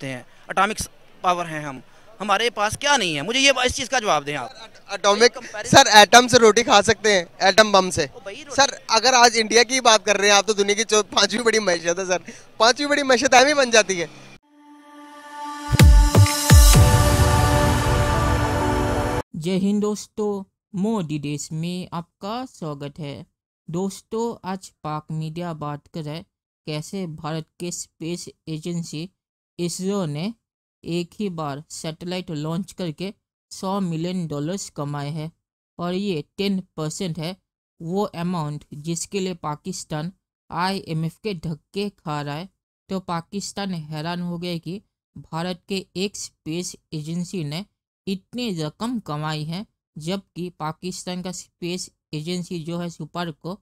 सकते हैं atomic power हैं हम हमारे पास क्या नहीं है मुझे ये इस चीज़ का जवाब दें आप अटोमिक सर एटम से रोटी खा सकते हैं एटम बम से सर अगर आज इंडिया की बात कर रहे हैं आप तो दुनिया की पांचवी बड़ी मैशत है सर पांचवी बड़ी मैशत अहम बन जाती है जय हिंद दोस्तों मोदी देश में आपका स्वागत है दोस्तों आज पाक मीडिया बात करे कैसे भारत के स्पेस एजेंसी इसरो ने एक ही बार सैटेलाइट लॉन्च करके सौ मिलियन डॉलर्स कमाए हैं और ये टेन परसेंट है वो अमाउंट जिसके लिए पाकिस्तान आईएमएफ के धक्के खा रहा है तो पाकिस्तान हैरान हो गया कि भारत के एक स्पेस एजेंसी ने इतनी रकम कमाई है जबकि पाकिस्तान का स्पेस एजेंसी जो है सुपर को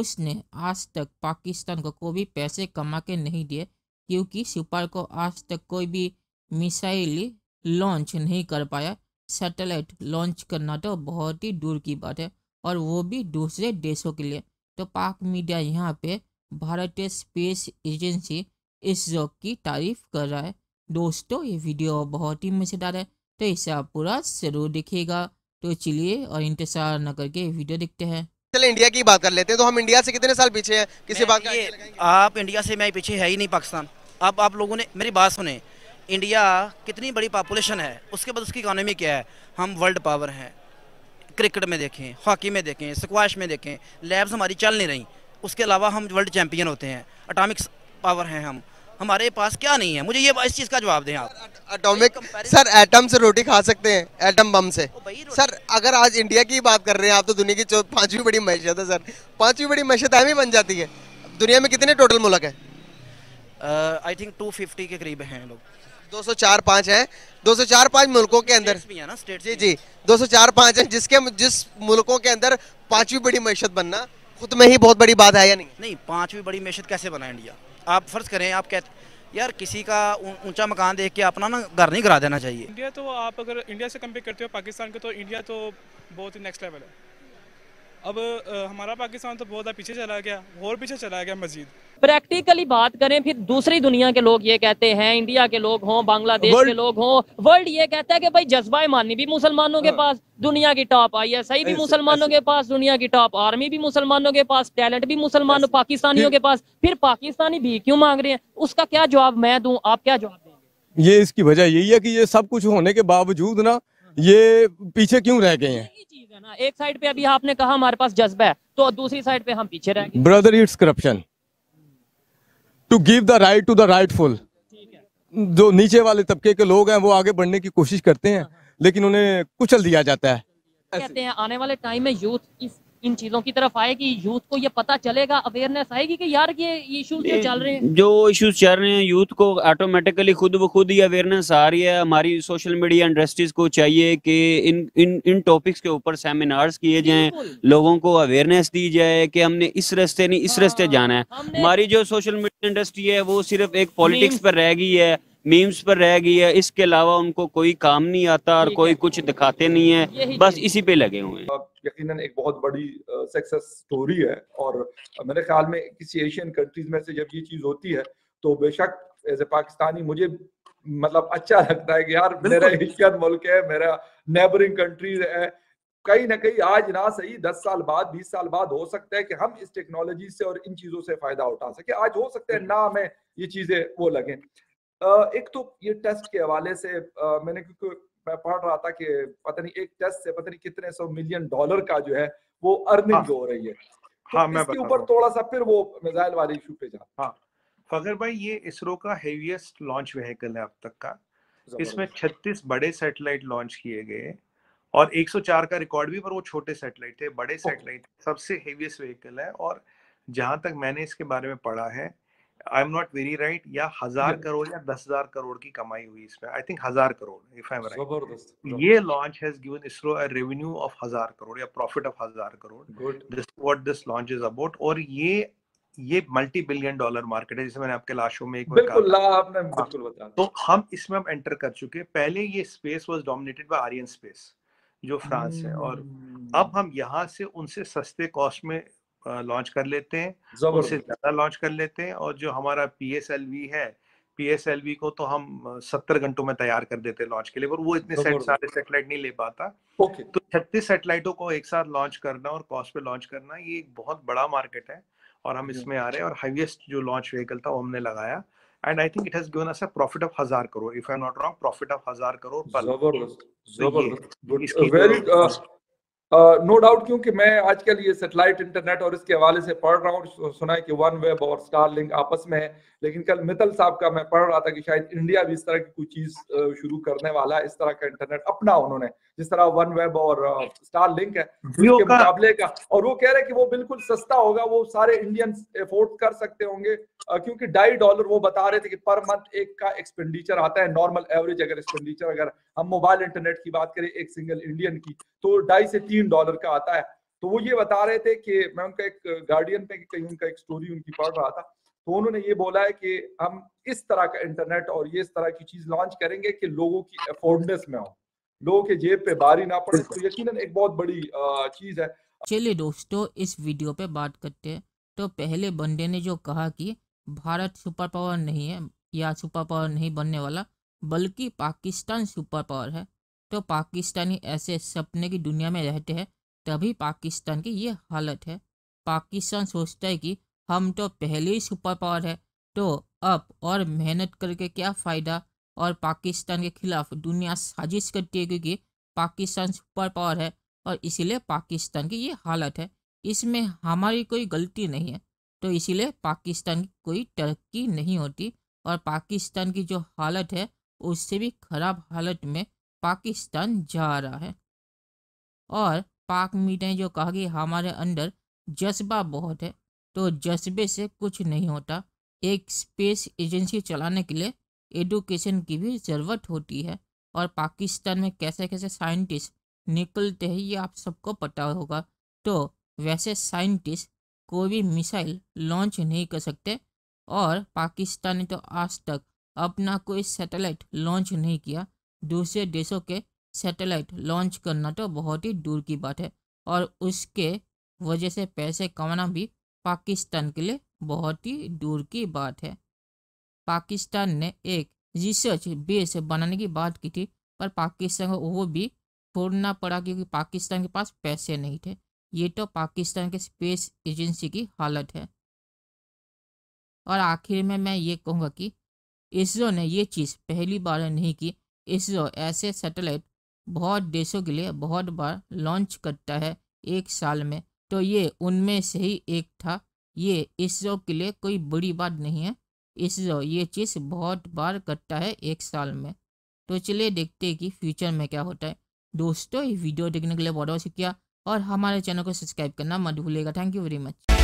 उसने आज तक पाकिस्तान को कोई पैसे कमा के नहीं दिए क्योंकि शिवपाल को आज तक कोई भी मिसाइल लॉन्च नहीं कर पाया सैटेलाइट लॉन्च करना तो बहुत ही दूर की बात है और वो भी दूसरे देशों के लिए तो पाक मीडिया यहाँ पे भारतीय स्पेस एजेंसी इसरो की तारीफ कर रहा है दोस्तों ये वीडियो बहुत ही मज़ेदार है तो इसे आप पूरा जरूर देखिएगा तो चलिए और इंतजार न करके वीडियो देखते हैं चले इंडिया की बात कर लेते हैं तो हम इंडिया से कितने साल पीछे हैं किसी बात का आप इंडिया से मैं पीछे है ही नहीं पाकिस्तान अब आप लोगों ने मेरी बात सुने इंडिया कितनी बड़ी पॉपुलेशन है उसके बाद उसकी इकानमी क्या है हम वर्ल्ड पावर हैं क्रिकेट में देखें हॉकी में देखें स्क्वाश में देखें लैब्स हमारी चल नहीं रही उसके अलावा हम वर्ल्ड चैम्पियन होते हैं अटामिक पावर हैं हम हमारे पास क्या नहीं है मुझे ये इस चीज़ का जवाब दें आप एटॉमिक सर एटम से रोटी खा सकते हैं एटम बम से सर अगर आज इंडिया की बात कर रहे हैं आप तो दुनिया की पांचवी बड़ी मैशत है सर पांचवी बड़ी मैशत अहम ही बन जाती है दुनिया में कितने टोटल मुल्क है आई थिंक 250 के करीब हैं लोग 204 पाँच है 204 पाँच मुल्कों के अंदर भी है ना स्टेट जी जी 204 पाँच है जिसके जिस मुल्कों के अंदर पांचवी बड़ी मैशत बनना खुद में ही बहुत बड़ी बात है या नहीं नहीं पांचवी बड़ी मैशत कैसे बना इंडिया आप फर्ज करें आप कहते यार किसी का ऊंचा मकान देख के अपना ना घर नहीं करा देना चाहिए इंडिया तो आप अगर इंडिया से कंपेयर करते हो पाकिस्तान के तो इंडिया तो बहुत ही नेक्स्ट लेवल है अब हमारा पाकिस्तान तो बहुत पीछे चला गया और पीछे चला गया मजीद प्रैक्टिकली बात करें फिर दूसरी दुनिया के लोग ये कहते हैं इंडिया के लोग हों बांग्लादेश के लोग हों वर्ल्ड ये कहता है कि भाई जज्बा मानी हाँ। भी मुसलमानों के पास दुनिया की टॉप आई एस आई भी मुसलमानों के पास दुनिया की टॉप आर्मी भी मुसलमानों के पास टैलेंट भी मुसलमानों पाकिस्तानियों के पास फिर पाकिस्तानी भी क्यों मांग रहे हैं उसका क्या जवाब मैं दू आप क्या जवाब देंगे ये इसकी वजह यही है कि ये सब कुछ होने के बावजूद ना ये पीछे क्यों रह गए हैं एक साइड पे अभी आपने कहा हमारे पास जज्बा है तो दूसरी साइड पे हम पीछे रह गए brother it's corruption to give the right to the rightful जो नीचे वाले तबके के लोग हैं वो आगे बढ़ने की कोशिश करते हैं हाँ, हाँ। लेकिन उन्हें कुचल दिया जाता है कहते हैं आने वाले टाइम में यूथ इस इन चीजों की तरफ आएगी यूथ को ये पता चलेगा अवेयरनेस आएगी कि यार ये इश्यूज जो तो चल रहे हैं जो इश्यूज चल रहे हैं यूथ को ऑटोमेटिकली खुद ब खुद ही अवेयरनेस आ रही है हमारी सोशल मीडिया इंडस्ट्रीज को चाहिए कि इन इन इन टॉपिक्स के ऊपर सेमिनार्स किए जाएं लोगों को अवेयरनेस दी जाए कि हमने इस रास्ते नहीं इस रास्ते हाँ, जाना है हमारी जो सोशल मीडिया इंडस्ट्री है वो सिर्फ एक पॉलिटिक्स पर रह गई है मीम्स पर रह गई है इसके अलावा उनको कोई काम नहीं आता और कोई कुछ दिखाते नहीं है बस इसी पे लगे हुए हैं एक बहुत बड़ी सक्सेस स्टोरी है और मेरे ख्याल में किसी एशियन कंट्रीज में से जब ये चीज होती है तो बेशक एज ए पाकिस्तानी मुझे मतलब अच्छा लगता है कि यार मेरा एशियन मुल्क है मेरा नेबरिंग कंट्रीज है कहीं ना कहीं आज ना सही दस साल बाद बीस साल बाद हो सकता है कि हम इस टेक्नोलॉजी से और इन चीजों से फायदा उठा सके आज हो सकता है ना हमें ये चीजें वो लगे एक तो ये टेस्ट के हवाले से मैंने क्योंकि मैं पढ़ रहा था कि पता नहीं एक टेस्ट से पता नहीं कितने सौ मिलियन डॉलर का जो है वो अर्निंग हाँ, हो रही है तो हाँ, मैं इसके ऊपर थोड़ा सा फिर वो मिसाइल वाले इशू पे जा हाँ फखर भाई ये इसरो का हेवीएस्ट लॉन्च व्हीकल है अब तक का इसमें 36 बड़े सैटेलाइट लॉन्च किए गए और 104 का रिकॉर्ड भी पर वो छोटे सैटेलाइट थे बड़े सैटेलाइट सबसे हेवीएस्ट व्हीकल है और जहां तक मैंने इसके बारे में पढ़ा है I am not very right या हजार करोड़ या दस हजार करोड़ की कमाई हुई इसमें आई थिंक हजार crore if I am right ये launch has given ISRO a revenue of हजार करोड़ या प्रॉफिट ऑफ हजार crore this what this launch is about और ये ये मल्टी बिलियन डॉलर मार्केट है जिसे मैंने आपके लाशों में एक बिल्कुल ला आपने हाँ। बिल्कुल बताया तो हम इसमें हम एंटर कर चुके पहले ये space was dominated by Ariane space जो फ्रांस है और अब hmm. हम यहाँ से उनसे सस्ते कॉस्ट में लॉन्च कर लेते हैं उससे ज़्यादा लॉन्च कर लेते हैं और जो हमारा पी है पी को तो हम सत्तर घंटों में तैयार कर देते हैं लॉन्च के लिए पर वो इतने सेट सारे सेटेलाइट नहीं ले पाता ओके तो छत्तीस सेटेलाइटों को एक साथ लॉन्च करना और कॉस्ट पे लॉन्च करना ये एक बहुत बड़ा मार्केट है और हम इसमें आ रहे हैं और हाईएस्ट जो लॉन्च व्हीकल था वो हमने लगाया and I think it has given us a profit of हजार crore if I am not wrong profit of हजार करोड़ पर जबरदस्त तो जबरदस्त वेरी नो डाउट क्योंकि मैं आजकल ये सेटेलाइट इंटरनेट और इसके हवाले से पढ़ रहा हूँ सुना है कि वन वेब और स्टार लिंक आपस में है लेकिन कल मितल साहब का मैं पढ़ रहा था कि शायद इंडिया भी इस तरह की कोई चीज शुरू करने वाला है इस तरह का इंटरनेट अपना उन्होंने जिस तरह वन वेब और स्टार लिंक है उसके मुकाबले का और वो कह रहे हैं कि वो बिल्कुल सस्ता होगा वो सारे इंडियन अफोर्ड कर सकते होंगे क्योंकि ढाई डॉलर वो बता रहे थे कि पर मंथ एक का एक्सपेंडिचर आता है नॉर्मल एवरेज अगर एक्सपेंडिचर अगर हम मोबाइल इंटरनेट की बात करें एक सिंगल इंडियन की तो ढाई से तीन डॉलर का आता है तो वो ये बता रहे थे कि मैं उनका एक गार्डियन पे कहीं उनका एक स्टोरी उनकी पढ़ रहा था तो उन्होंने ये बोला है कि हम इस तरह का इंटरनेट और ये इस तरह की चीज लॉन्च करेंगे कि लोगों की अफोर्डनेस में हो लोगों के जेब पे बारी ना पड़े तो यकीनन एक बहुत बड़ी चीज है चलिए दोस्तों इस वीडियो पे बात करते हैं तो पहले बंदे ने जो कहा कि भारत सुपर पावर नहीं है या सुपर पावर नहीं बनने वाला बल्कि पाकिस्तान सुपर पावर है तो पाकिस्तानी ऐसे सपने की दुनिया में रहते हैं तभी पाकिस्तान की ये हालत है पाकिस्तान सोचता है कि हम तो पहले ही सुपर पावर है तो अब और मेहनत करके क्या फ़ायदा और पाकिस्तान के खिलाफ दुनिया साजिश करती है क्योंकि पाकिस्तान सुपर पावर है और इसीलिए पाकिस्तान की ये हालत है इसमें हमारी कोई गलती नहीं है तो इसीलिए पाकिस्तान की कोई तरक्की नहीं होती और पाकिस्तान की जो हालत है उससे भी खराब हालत में पाकिस्तान जा रहा है और पाक मीटें ने जो कहा कि हमारे अंदर जज्बा बहुत है तो जज्बे से कुछ नहीं होता एक स्पेस एजेंसी चलाने के लिए एडुकेशन की भी ज़रूरत होती है और पाकिस्तान में कैसे कैसे साइंटिस्ट निकलते हैं ये आप सबको पता होगा तो वैसे साइंटिस्ट कोई भी मिसाइल लॉन्च नहीं कर सकते और पाकिस्तान ने तो आज तक अपना कोई सैटेलाइट लॉन्च नहीं किया दूसरे देशों के सैटेलाइट लॉन्च करना तो बहुत ही दूर की बात है और उसके वजह से पैसे कमाना भी पाकिस्तान के लिए बहुत ही दूर की बात है पाकिस्तान ने एक रिसर्च बेस बनाने की बात की थी पर पाकिस्तान को वो भी छोड़ना पड़ा क्योंकि पाकिस्तान के पास पैसे नहीं थे ये तो पाकिस्तान के स्पेस एजेंसी की हालत है और आखिर में मैं ये कहूँगा कि इसरो ने ये चीज़ पहली बार नहीं की इसरो ऐसे सैटेलाइट बहुत देशों के लिए बहुत बार लॉन्च करता है एक साल में तो ये उनमें से ही एक था ये इसरो के लिए कोई बड़ी बात नहीं है इसरो ये चीज़ बहुत बार करता है एक साल में तो चलिए देखते हैं कि फ्यूचर में क्या होता है दोस्तों ये वीडियो देखने के लिए बहुत शुक्रिया और हमारे चैनल को सब्सक्राइब करना मत भूलिएगा थैंक यू वेरी मच